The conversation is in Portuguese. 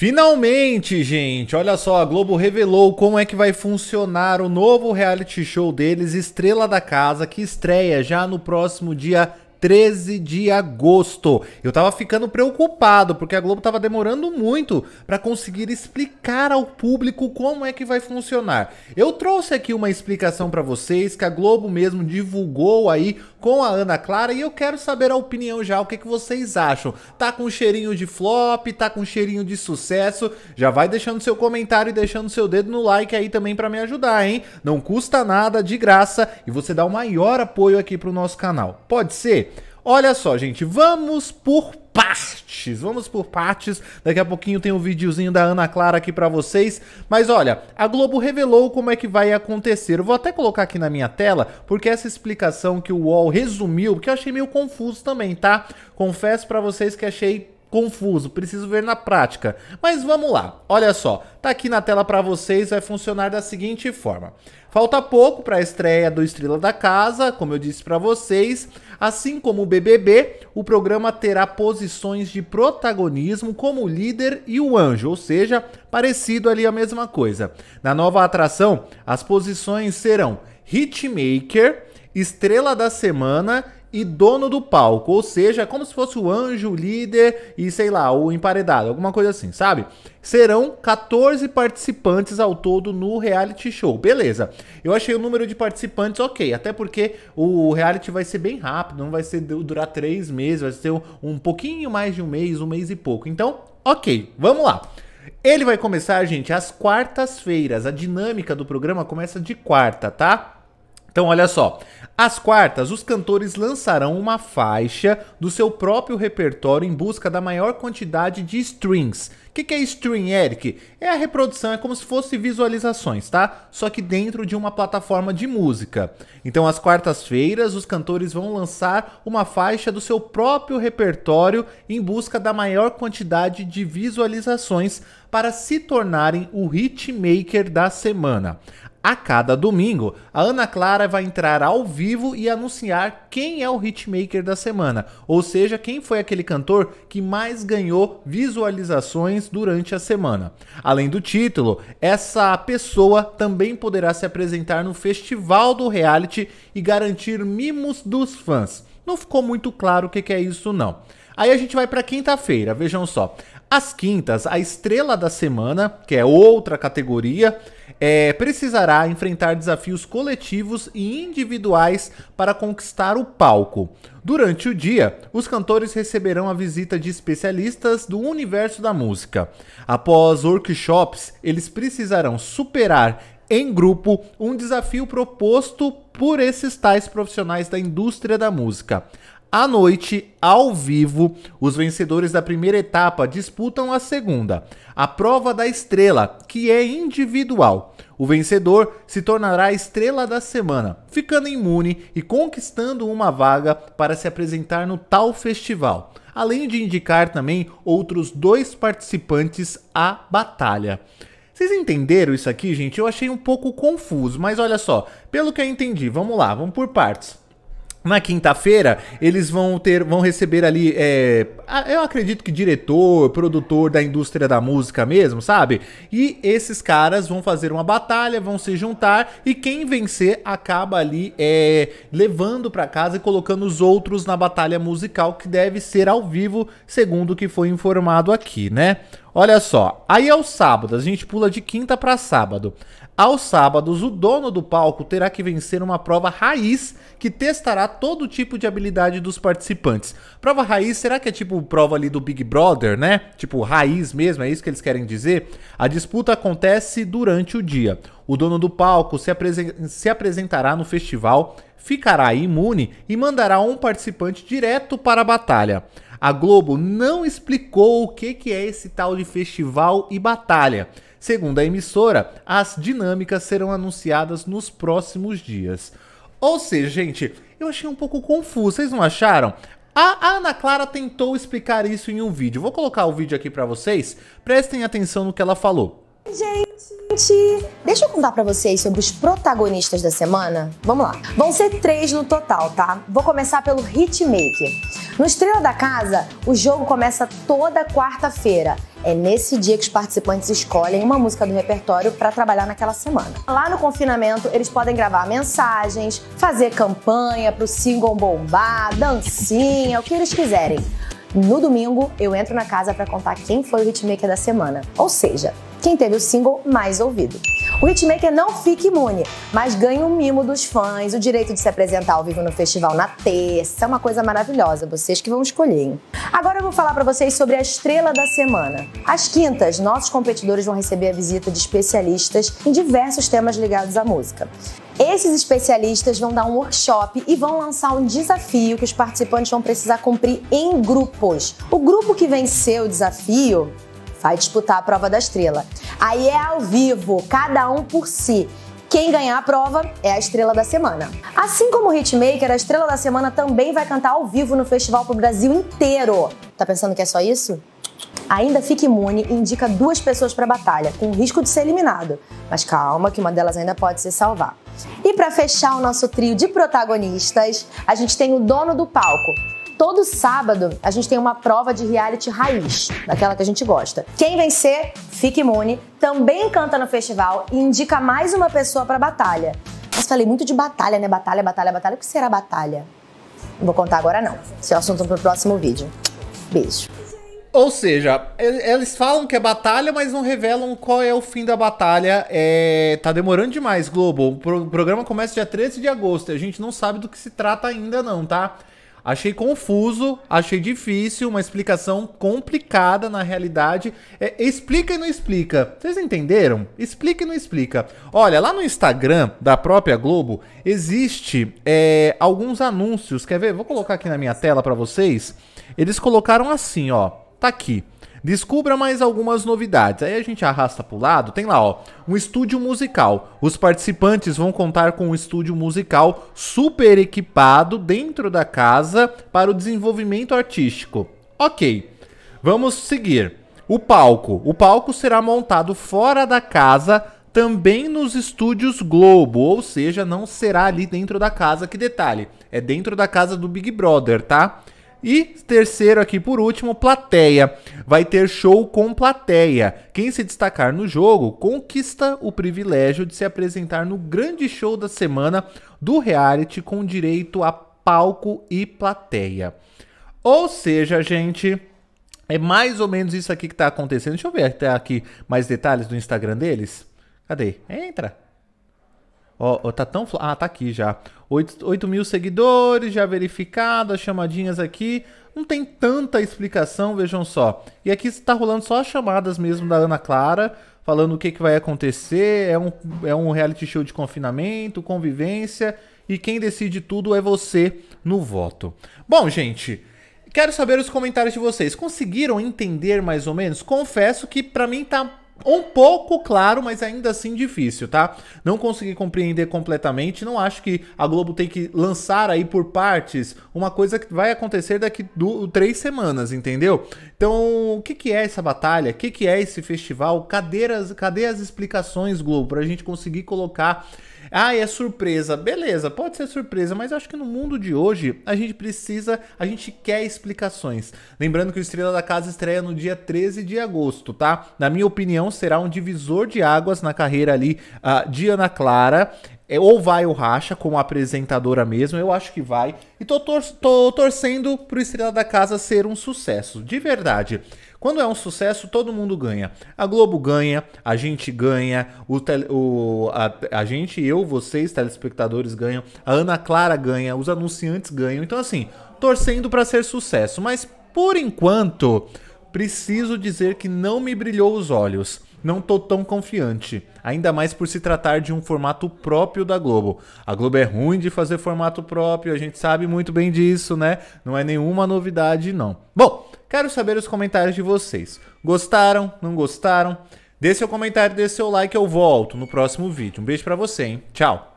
Finalmente, gente, olha só, a Globo revelou como é que vai funcionar o novo reality show deles, Estrela da Casa, que estreia já no próximo dia 13 de agosto. Eu tava ficando preocupado porque a Globo tava demorando muito para conseguir explicar ao público como é que vai funcionar. Eu trouxe aqui uma explicação para vocês que a Globo mesmo divulgou aí com a Ana Clara e eu quero saber a opinião já, o que, que vocês acham. Tá com cheirinho de flop, tá com cheirinho de sucesso? Já vai deixando seu comentário e deixando seu dedo no like aí também para me ajudar, hein? Não custa nada, de graça, e você dá o maior apoio aqui pro nosso canal. Pode ser? Olha só, gente, vamos por partes. Vamos por partes. Daqui a pouquinho tem um videozinho da Ana Clara aqui para vocês. Mas olha, a Globo revelou como é que vai acontecer. Eu vou até colocar aqui na minha tela, porque essa explicação que o UOL resumiu, porque eu achei meio confuso também, tá? Confesso para vocês que achei confuso, preciso ver na prática. Mas vamos lá. Olha só, tá aqui na tela para vocês, vai funcionar da seguinte forma. Falta pouco para a estreia do Estrela da Casa, como eu disse para vocês. Assim como o BBB, o programa terá posições de protagonismo como o líder e o anjo, ou seja, parecido ali a mesma coisa. Na nova atração, as posições serão hitmaker, estrela da semana e dono do palco, ou seja, é como se fosse o anjo, o líder e sei lá, o emparedado, alguma coisa assim, sabe? Serão 14 participantes ao todo no reality show. Beleza. Eu achei o número de participantes ok, até porque o reality vai ser bem rápido, não vai ser durar três meses, vai ser um, um pouquinho mais de um mês, um mês e pouco. Então, ok, vamos lá. Ele vai começar, gente, às quartas-feiras. A dinâmica do programa começa de quarta, tá? Então, olha só. Às quartas, os cantores lançarão uma faixa do seu próprio repertório em busca da maior quantidade de strings. O que, que, é string, Eric? É a reprodução, é como se fosse visualizações, tá? Só que dentro de uma plataforma de música. Então, às quartas-feiras, os cantores vão lançar uma faixa do seu próprio repertório em busca da maior quantidade de visualizações para se tornarem o hitmaker da semana. A cada domingo, a Ana Clara vai entrar ao vivo e anunciar quem é o hitmaker da semana, ou seja, quem foi aquele cantor que mais ganhou visualizações durante a semana. Além do título, essa pessoa também poderá se apresentar no festival do reality e garantir mimos dos fãs. Não ficou muito claro o que é isso, não. Aí a gente vai para quinta-feira, vejam só. Às quintas, a estrela da semana, que é outra categoria, é, precisará enfrentar desafios coletivos e individuais para conquistar o palco. Durante o dia, os cantores receberão a visita de especialistas do universo da música. Após workshops, eles precisarão superar em grupo um desafio proposto por esses tais profissionais da indústria da música. À noite, ao vivo, os vencedores da primeira etapa disputam a segunda, a prova da estrela, que é individual. O vencedor se tornará a estrela da semana, ficando imune e conquistando uma vaga para se apresentar no tal festival, além de indicar também outros dois participantes à batalha. Vocês entenderam isso aqui, gente? Eu achei um pouco confuso, mas olha só, pelo que eu entendi, vamos lá, vamos por partes. Na quinta-feira, eles vão ter, vão receber ali, é, eu acredito que diretor, produtor da indústria da música mesmo, sabe? E esses caras vão fazer uma batalha, vão se juntar e quem vencer acaba ali é, levando para casa e colocando os outros na batalha musical que deve ser ao vivo, segundo o que foi informado aqui, né? Olha só, aí aos é sábados, a gente pula de quinta para sábado. Aos sábados, o dono do palco terá que vencer uma prova raiz que testará todo tipo de habilidade dos participantes. Prova raiz, será que é tipo prova ali do Big Brother, né? Tipo raiz mesmo, é isso que eles querem dizer? A disputa acontece durante o dia. O dono do palco se, apresen se apresentará no festival, ficará imune e mandará um participante direto para a batalha. A Globo não explicou o que, que é esse tal de festival e batalha. Segundo a emissora, as dinâmicas serão anunciadas nos próximos dias. Ou seja, gente, eu achei um pouco confuso, vocês não acharam? A Ana Clara tentou explicar isso em um vídeo. Vou colocar o vídeo aqui para vocês. Prestem atenção no que ela falou. Gente, deixa eu contar para vocês sobre os protagonistas da semana. Vamos lá. Vão ser três no total, tá? Vou começar pelo Hitmaker. No Estrela da Casa, o jogo começa toda quarta-feira. É nesse dia que os participantes escolhem uma música do repertório para trabalhar naquela semana. Lá no confinamento, eles podem gravar mensagens, fazer campanha pro single bombar, dancinha, o que eles quiserem. No domingo, eu entro na casa para contar quem foi o hitmaker da semana. Ou seja, quem teve o single mais ouvido. O hitmaker não fica imune, mas ganha um mimo dos fãs, o direito de se apresentar ao vivo no festival na terça, É uma coisa maravilhosa, vocês que vão escolher. Hein? Agora eu vou falar para vocês sobre a estrela da semana. Às quintas, nossos competidores vão receber a visita de especialistas em diversos temas ligados à música. Esses especialistas vão dar um workshop e vão lançar um desafio que os participantes vão precisar cumprir em grupos. O grupo que venceu o desafio vai disputar a prova da estrela. Aí é ao vivo, cada um por si. Quem ganhar a prova é a estrela da semana. Assim como o Hitmaker, a estrela da semana também vai cantar ao vivo no festival pro Brasil inteiro. Tá pensando que é só isso? Ainda fica imune e indica duas pessoas para batalha, com risco de ser eliminado. Mas calma, que uma delas ainda pode se salvar. E para fechar o nosso trio de protagonistas, a gente tem o dono do palco, Todo sábado a gente tem uma prova de reality raiz, daquela que a gente gosta. Quem vencer, Fique imune, também canta no festival e indica mais uma pessoa para batalha. Mas falei muito de batalha, né? Batalha, batalha, batalha. O que será batalha? Não vou contar agora não. Esse é o assunto pro próximo vídeo. Beijo. Ou seja, eles falam que é batalha, mas não revelam qual é o fim da batalha. É... Tá demorando demais, Globo. O programa começa dia 13 de agosto e a gente não sabe do que se trata ainda, não, tá? Achei confuso, achei difícil, uma explicação complicada na realidade. É, explica e não explica. Vocês entenderam? Explica e não explica. Olha, lá no Instagram da própria Globo existe é, alguns anúncios. Quer ver? Vou colocar aqui na minha tela para vocês. Eles colocaram assim, ó tá aqui. Descubra mais algumas novidades. Aí a gente arrasta pro lado, tem lá, ó, um estúdio musical. Os participantes vão contar com um estúdio musical super equipado dentro da casa para o desenvolvimento artístico. OK. Vamos seguir. O palco. O palco será montado fora da casa, também nos estúdios Globo, ou seja, não será ali dentro da casa. Que detalhe, é dentro da casa do Big Brother, tá? E terceiro aqui por último, plateia. Vai ter show com plateia. Quem se destacar no jogo conquista o privilégio de se apresentar no grande show da semana do reality com direito a palco e plateia. Ou seja, gente, é mais ou menos isso aqui que está acontecendo. Deixa eu ver até aqui mais detalhes do Instagram deles. Cadê? Entra. Ó, tá tão. Ah, tá aqui já. 8, 8 mil seguidores já verificado, as chamadinhas aqui. Não tem tanta explicação, vejam só. E aqui está rolando só as chamadas mesmo da Ana Clara, falando o que, que vai acontecer. É um, é um reality show de confinamento, convivência. E quem decide tudo é você no voto. Bom, gente. Quero saber os comentários de vocês. Conseguiram entender mais ou menos? Confesso que para mim tá um pouco claro, mas ainda assim difícil, tá? Não consegui compreender completamente. Não acho que a Globo tem que lançar aí por partes uma coisa que vai acontecer daqui do, três semanas, entendeu? Então, o que, que é essa batalha? O que, que é esse festival? Cadê as, cadê as explicações, Globo, pra gente conseguir colocar ah, é surpresa. Beleza, pode ser surpresa, mas acho que no mundo de hoje a gente precisa, a gente quer explicações. Lembrando que o Estrela da Casa estreia no dia 13 de agosto, tá? Na minha opinião, será um divisor de águas na carreira ali uh, de Ana Clara. É, ou vai o Racha como apresentadora mesmo, eu acho que vai. E tô, tor tô torcendo pro Estrela da Casa ser um sucesso, de verdade. Quando é um sucesso, todo mundo ganha. A Globo ganha, a gente ganha, o o, a, a gente, eu, vocês, telespectadores ganham, a Ana Clara ganha, os anunciantes ganham. Então, assim, torcendo para ser sucesso. Mas, por enquanto, preciso dizer que não me brilhou os olhos. Não tô tão confiante, ainda mais por se tratar de um formato próprio da Globo. A Globo é ruim de fazer formato próprio, a gente sabe muito bem disso, né? Não é nenhuma novidade, não. Bom, quero saber os comentários de vocês. Gostaram? Não gostaram? Dê seu comentário, dê seu like, eu volto no próximo vídeo. Um beijo para você, hein? Tchau!